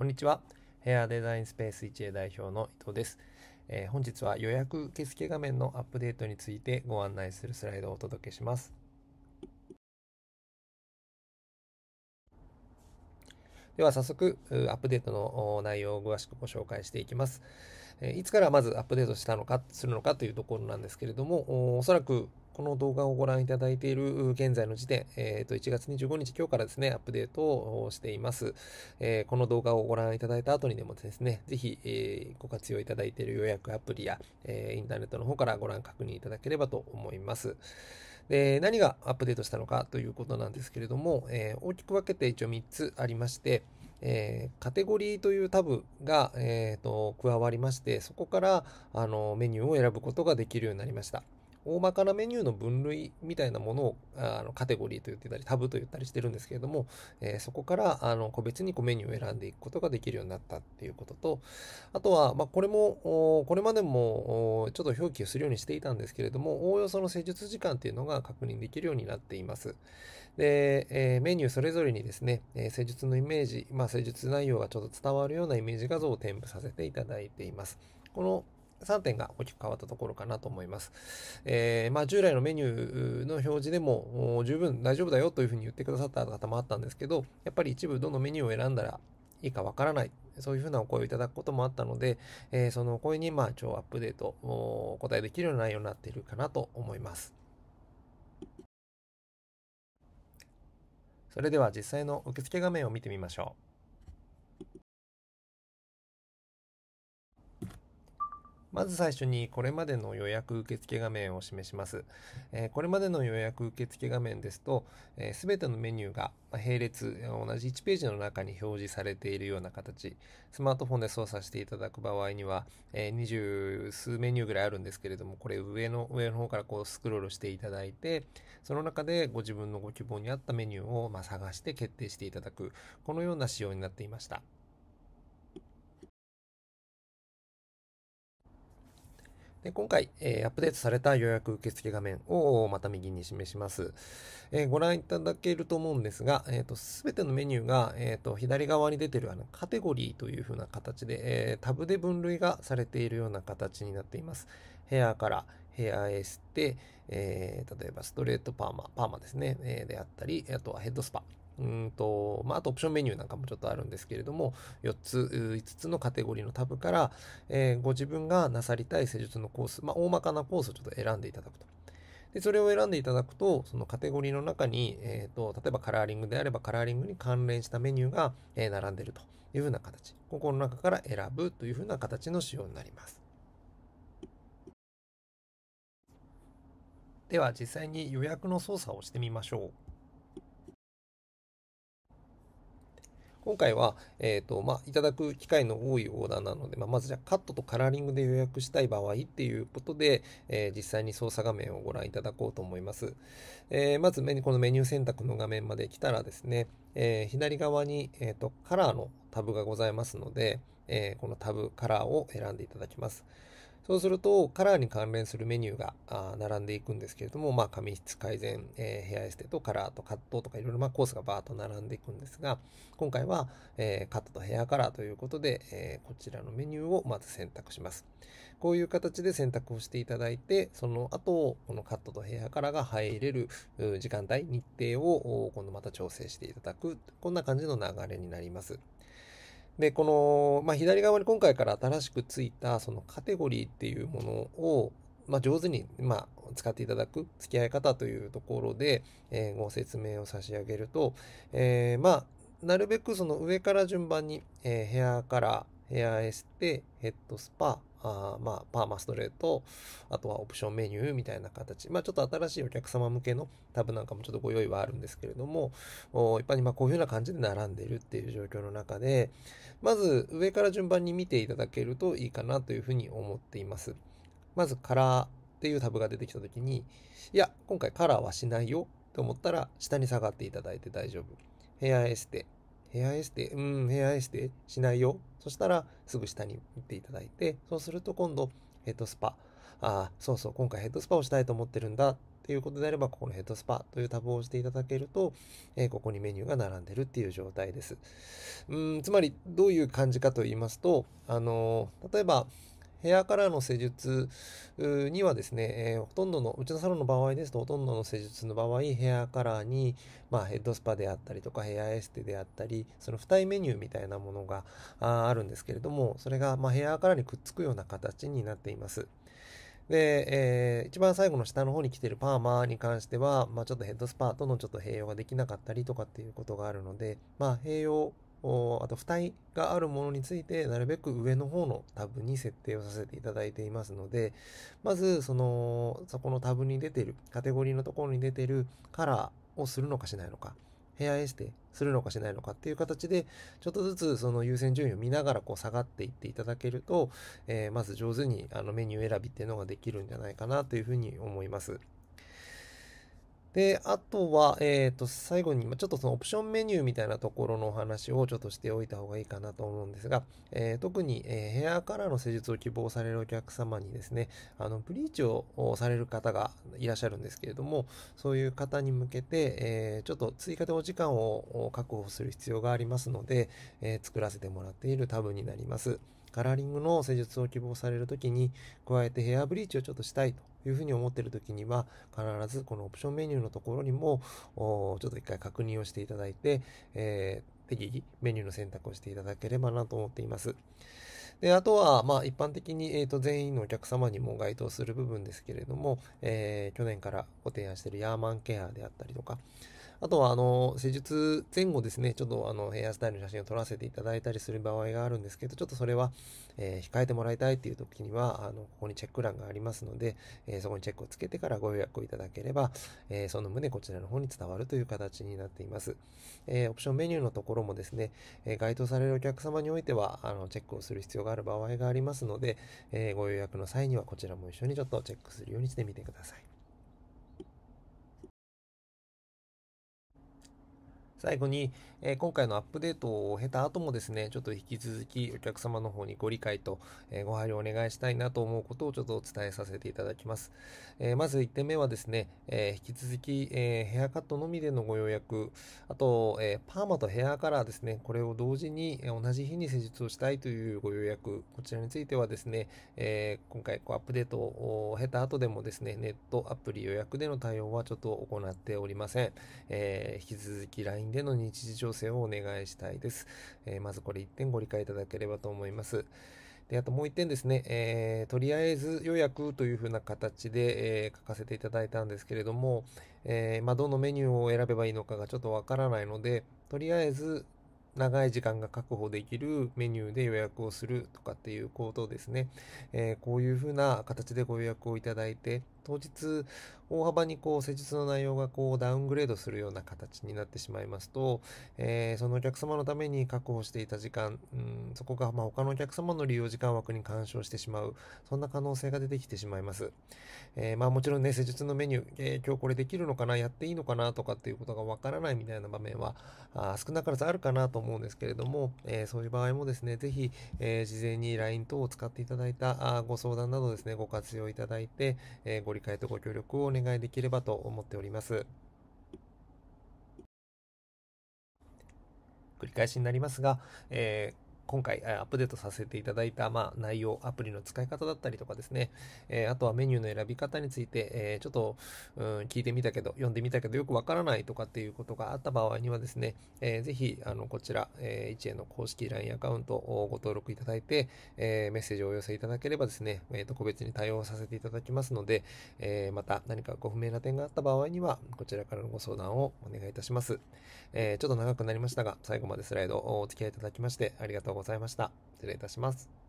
こんにちは。ヘアデザインスペース 1A 代表の伊藤です。えー、本日は予約受付画面のアップデートについてご案内するスライドをお届けします。では早速、アップデートの内容を詳しくご紹介していきます。いつからまずアップデートしたのか、するのかというところなんですけれども、おそらくこの動画をご覧いただいている現在の時点、えー、と1月25日、今日からですね、アップデートをしています。えー、この動画をご覧いただいた後にでもですね、ぜひ、えー、ご活用いただいている予約アプリや、えー、インターネットの方からご覧確認いただければと思います。で何がアップデートしたのかということなんですけれども、え大きく分けて一応3つありまして、えー、カテゴリーというタブが、えーと、と加わりまして、そこからあのメニューを選ぶことができるようになりました。大まかなメニューの分類みたいなものをあのカテゴリーと言ってたり、タブと言ったりしてるんですけれども、えー、そこからあの個別にこうメニューを選んでいくことができるようになったっていうことと、あとは、まあ、これも、これまでもちょっと表記をするようにしていたんですけれども、おおよその施術時間っていうのが確認できるようになっています。で、えー、メニューそれぞれにですね、えー、施術のイメージ、まあ、施術内容がちょっと伝わるようなイメージ画像を添付させていただいています。この3点が大きく変わったところかなと思います。えー、まあ、従来のメニューの表示でも十分大丈夫だよというふうに言ってくださった方もあったんですけど、やっぱり一部どのメニューを選んだらいいかわからない、そういうふうなお声をいただくこともあったので、えー、そのお声に、まあ、超アップデート、お答えできるような内容になっているかなと思います。それでは実際の受付画面を見てみましょう。まず最初にこれまでの予約受付画面を示します。えこれまでの予約受付画面ですと、す、べ、てのメニューが並列、同じ1ページの中に表示されているような形。スマートフォンで操作していただく場合には、え20数メニューぐらいあるんですけれども、これ上の、上の方からこうスクロールしていただいて、その中でご自分のご希望に合ったメニューをま探して決定していただく、このような仕様になっていました。で今回、えー、アップデートされた予約受付画面をまた右に示します。えー、ご覧いただけると思うんですが、す、えー、べ、てのメニューが、えーと、左側に出てるあのカテゴリーというふうな形で、えー、タブで分類がされているような形になっています。ヘアからヘアエステ、えー、例えばストレートパーマ、パーマですね、えー、であったり、あとはヘッドスパうんと、まあ、あとオプションメニューなんかもちょっとあるんですけれども、4つ、5つのカテゴリーのタブから、えー、ご自分がなさりたい施術のコース、まあ、大まかなコースをちょっと選んでいただくと。で、それを選んでいただくと、そのカテゴリーの中に、えっ、ー、と、例えばカラーリングであればカラーリングに関連したメニューが、えー、並んでいるというふうな形。ここの中から選ぶというふうな形の仕様になります。では実際に予約の操作をしてみましょう。今回は、えっ、ー、と、まあ、いただく機会の多いオーダーなので、まあ、まずじゃあカットとカラーリングで予約したい場合っていうことで、えー、実際に操作画面をご覧いただこうと思います。えー、まずこのメニュー選択の画面まで来たらですね、え左側に、えっ、と、カラーのタブがございますので、えこのタブカラーを選んでいただきます。そうすると、カラーに関連するメニューが並んでいくんですけれども、まあ、髪質改善、えー、ヘアエステとカラーとカットとかいろいろまコースがバーッと並んでいくんですが、今回は、えー、カットとヘアカラーということで、えー、こちらのメニューをまず選択します。こういう形で選択をしていただいて、その後、このカットとヘアカラーが入れる時間帯、日程を今度また調整していただく、こんな感じの流れになります。で、この、まあ、左側に今回から新しくついた、そのカテゴリーっていうものを、まあ、上手に、まあ、使っていただく付き合い方というところで、えー、ご説明を差し上げると、えー、まあ、なるべくその上から順番に、えー、ヘアカラー、ヘアエステ、ヘッドスパ、あまあ、パーマストレート、あとはオプションメニューみたいな形。まあ、ちょっと新しいお客様向けのタブなんかもちょっとご用意はあるんですけれども、ぱいにまこういうような感じで並んでいるっていう状況の中で、まず上から順番に見ていただけるといいかなというふうに思っています。まずカラーっていうタブが出てきたときに、いや、今回カラーはしないよと思ったら、下に下がっていただいて大丈夫。ヘアエステヘアエステ、うん、ヘアエステしないよ。そしたら、すぐ下に行っていただいて、そうすると今度、ヘッドスパ。ああ、そうそう、今回ヘッドスパをしたいと思ってるんだ。っていうことであれば、ここのヘッドスパというタブを押していただけると、えー、ここにメニューが並んでるっていう状態です。うん、つまり、どういう感じかと言いますと、あのー、例えば、ヘアカラーの施術にはですね、えー、ほとんどの、うちのサロンの場合ですと、ほとんどの施術の場合、ヘアカラーに、まあ、ヘッドスパであったりとか、ヘアエステであったり、その付帯メニューみたいなものがあるんですけれども、それが、まあ、ヘアカラーにくっつくような形になっています。で、えー、一番最後の下の方に来てるパーマに関しては、まあ、ちょっとヘッドスパとのちょっと併用ができなかったりとかっていうことがあるので、まあ、併用あと、付帯があるものについて、なるべく上の方のタブに設定をさせていただいていますので、まず、その、そこのタブに出てる、カテゴリーのところに出てるカラーをするのかしないのか、部屋エステするのかしないのかっていう形で、ちょっとずつその優先順位を見ながらこう下がっていっていただけると、えー、まず上手にあのメニュー選びっていうのができるんじゃないかなというふうに思います。で、あとは、えっ、ー、と、最後に、ちょっとそのオプションメニューみたいなところのお話をちょっとしておいた方がいいかなと思うんですが、えー、特に、えー、ヘアカラーの施術を希望されるお客様にですね、あの、ブリーチをされる方がいらっしゃるんですけれども、そういう方に向けて、えちょっと追加でお時間を確保する必要がありますので、え作らせてもらっているタブになります。カラーリングの施術を希望されるときに、加えてヘアブリーチをちょっとしたいというふうに思っている時には、必ずこのオプションメニューのところにも、ちょっと一回確認をしていただいて、えー、適宜メニューの選択をしていただければなと思っています。で、あとは、まあ、一般的に、えっ、ー、と、全員のお客様にも該当する部分ですけれども、えー、去年からご提案しているヤーマンケアであったりとか、あとは、あの、施術前後ですね、ちょっとあの、ヘアスタイルの写真を撮らせていただいたりする場合があるんですけど、ちょっとそれは、えー、控えてもらいたいっていう時には、あの、ここにチェック欄がありますので、えー、そこにチェックをつけてからご予約をいただければ、えー、その旨こちらの方に伝わるという形になっています。えオプションメニューのところもですね、え該当されるお客様においては、あの、チェックをする必要がある場合がありますので、えご予約の際にはこちらも一緒にちょっとチェックするようにしてみてください。最後に、えー、今回のアップデートを経た後もですね、ちょっと引き続きお客様の方にご理解と、えー、ご配慮をお願いしたいなと思うことをちょっとお伝えさせていただきます。えー、まず1点目はですね、え引き続き、えヘアカットのみでのご予約、あと、えパーマとヘアカラーですね、これを同時に、え同じ日に施術をしたいというご予約、こちらについてはですね、え今回こうアップデートを経た後でもですね、ネットアプリ予約での対応はちょっと行っておりません。え引き続き LINE での日時調整をお願いしたいです。えー、まずこれ1点ご理解いただければと思います。で、あともう1点ですね、えー、とりあえず予約というふうな形で、えー、書かせていただいたんですけれども、えー、まあ、どのメニューを選べばいいのかがちょっとわからないので、とりあえず長い時間が確保できるメニューで予約をするとかっていうことですね。えこういうふうな形でご予約をいただいて、当日大幅にこう施術の内容がこうダウングレードするような形になってしまいますと、えー、そのお客様のために確保していた時間、うん、そこがま他のお客様の利用時間枠に干渉してしまう、そんな可能性が出てきてしまいます。えー、まあ、もちろんね、施術のメニュー、えー、今日これできるのかな、やっていいのかなとかっていうことがわからないみたいな場面はあ少なからずあるかなと思うんですけれども、えそういう場合もですね、ぜひ、え事前に LINE 等を使っていただいたあご相談などですね、ご活用いただいて、えご理理解とご協力をお願いできればと思っております。繰り返しになりますが、えー今回アップデートさせていただいた、まあ、内容、アプリの使い方だったりとかですね、えー、あとはメニューの選び方について、えー、ちょっと、うん、聞いてみたけど、読んでみたけどよくわからないとかっていうことがあった場合にはですね、えー、ぜひ、あの、こちら、えー、一円の公式 LINE アカウントをご登録いただいて、えー、メッセージをお寄せいただければですね、えー、と個別に対応させていただきますので、えー、また何かご不明な点があった場合には、こちらからのご相談をお願いいたします。えー、ちょっと長くなりましたが、最後までスライドお付き合いいただきましてありがとうございます。ございました。失礼いたします。